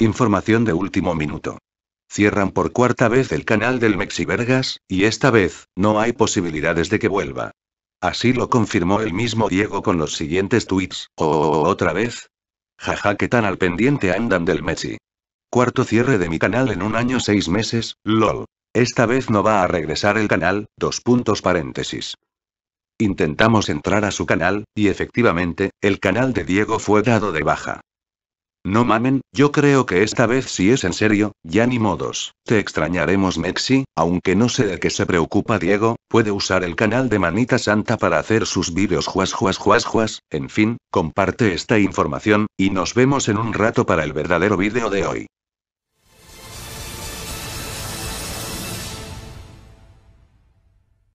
Información de último minuto. Cierran por cuarta vez el canal del Mexivergas, y esta vez, no hay posibilidades de que vuelva. Así lo confirmó el mismo Diego con los siguientes tweets. O otra vez. Jaja, que tan al pendiente andan del Mexi. Cuarto cierre de mi canal en un año seis meses, lol. Esta vez no va a regresar el canal, dos puntos paréntesis. Intentamos entrar a su canal, y efectivamente, el canal de Diego fue dado de baja. No mamen, yo creo que esta vez sí si es en serio, ya ni modos. Te extrañaremos Mexi, aunque no sé de qué se preocupa Diego, puede usar el canal de Manita Santa para hacer sus vídeos juas juas juas juas, en fin, comparte esta información, y nos vemos en un rato para el verdadero vídeo de hoy.